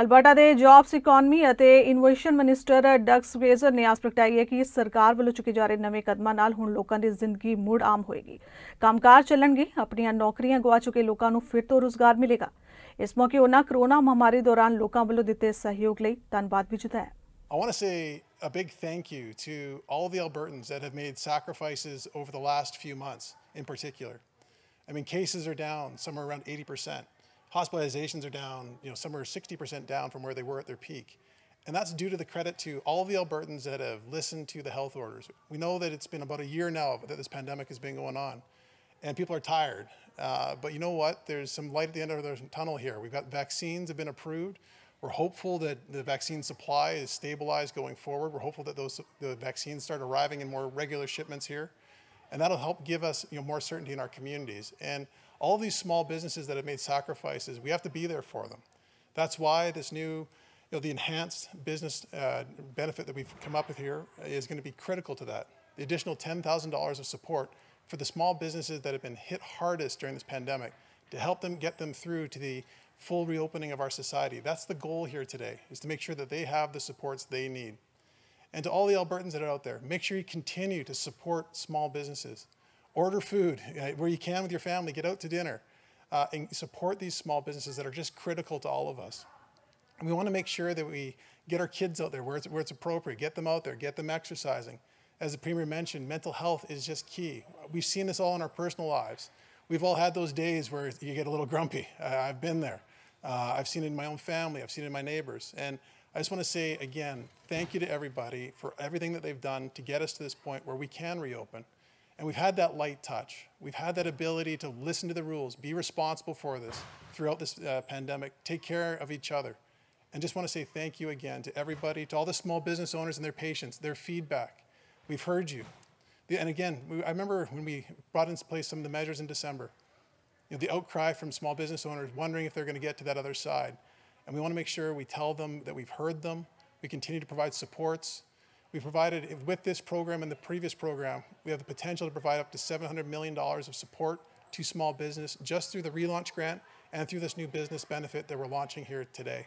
Alberta ਦੇ jobs economy ਅਤੇ innovation minister Doug ਵੇਜ਼ਰ ਨੇ ਆਸ ਪ੍ਰਗਟਾਈ ਹੈ ਕਿ ਸਰਕਾਰ ਵੱਲੋਂ ਚੁੱਕੇ ਜਾ ਰਹੇ ਨਵੇਂ ਕਦਮਾਂ ਨਾਲ ਹੁਣ ਲੋਕਾਂ ਦੀ ਜ਼ਿੰਦਗੀ ਮੁੜ ਆਮ ਹੋਏਗੀ ਕੰਮਕਾਰ ਚੱਲਣਗੇ ਆਪਣੀਆਂ ਨੌਕਰੀਆਂ ਗਵਾ ਚੁੱਕੇ ਲੋਕਾਂ ਨੂੰ ਫਿਰ ਤੋਂ ਰੋਜ਼ਗਾਰ ਮਿਲੇਗਾ ਇਸ ਮੌਕੇ ਉਹਨਾਂ ਕਰੋਨਾ ਮਹਾਮਾਰੀ ਦੌਰਾਨ ਲੋਕਾਂ ਵੱਲੋਂ ਦਿੱਤੇ ਸਹਿਯੋਗ ਲਈ ਧੰਨਵਾਦ ਵੀ ਜਤਾਇਆ I want to say a big thank you to all the Albertans that have made sacrifices over the last few months in particular. I mean, cases are down somewhere around 80%. hospitalizations are down, you know, somewhere 60% down from where they were at their peak. And that's due to the credit to all the Albertans that have listened to the health orders. We know that it's been about a year now that this pandemic has been going on, and people are tired. Uh, but you know what? There's some light at the end of the tunnel here. We've got vaccines have been approved. We're hopeful that the vaccine supply is stabilized going forward. We're hopeful that those the vaccines start arriving in more regular shipments here. And that'll help give us you know, more certainty in our communities. And all these small businesses that have made sacrifices, we have to be there for them. That's why this new, you know, the enhanced business uh, benefit that we've come up with here is going to be critical to that. The additional $10,000 of support for the small businesses that have been hit hardest during this pandemic to help them get them through to the full reopening of our society. That's the goal here today, is to make sure that they have the supports they need. And to all the Albertans that are out there, make sure you continue to support small businesses. Order food uh, where you can with your family, get out to dinner, uh, and support these small businesses that are just critical to all of us. And we want to make sure that we get our kids out there where it's, where it's appropriate, get them out there, get them exercising. As the Premier mentioned, mental health is just key. We've seen this all in our personal lives. We've all had those days where you get a little grumpy. I've been there. Uh, I've seen it in my own family, I've seen it in my neighbors. And I just want to say again, thank you to everybody for everything that they've done to get us to this point where we can reopen. And we've had that light touch. We've had that ability to listen to the rules, be responsible for this throughout this uh, pandemic, take care of each other. And just want to say thank you again to everybody, to all the small business owners and their patients, their feedback. We've heard you. The, and again, we, I remember when we brought into place some of the measures in December, you know, the outcry from small business owners wondering if they're going to get to that other side and we want to make sure we tell them that we've heard them. We continue to provide supports. We provided, with this program and the previous program, we have the potential to provide up to $700 million of support to small business just through the relaunch grant and through this new business benefit that we're launching here today.